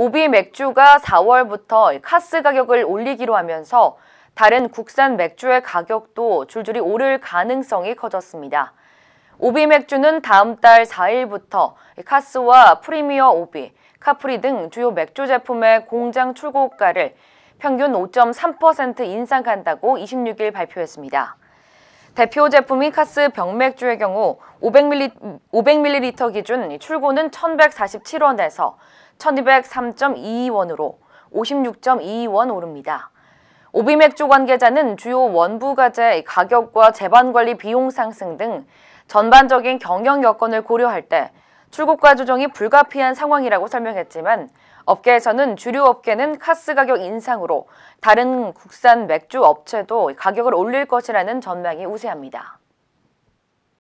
오비 맥주가 4월부터 카스 가격을 올리기로 하면서 다른 국산 맥주의 가격도 줄줄이 오를 가능성이 커졌습니다. 오비 맥주는 다음 달 4일부터 카스와 프리미어 오비, 카프리 등 주요 맥주 제품의 공장 출고가를 평균 5.3% 인상한다고 26일 발표했습니다. 대표 제품인 카스 병맥주의 경우 500ml, 500ml 기준 출고는 1,147원에서 1203.22원으로 56.22원 오릅니다. 오비맥주 관계자는 주요 원부가제 가격과 재반관리 비용 상승 등 전반적인 경영 여건을 고려할 때 출고가 조정이 불가피한 상황이라고 설명했지만 업계에서는 주류 업계는 카스 가격 인상으로 다른 국산 맥주 업체도 가격을 올릴 것이라는 전망이 우세합니다.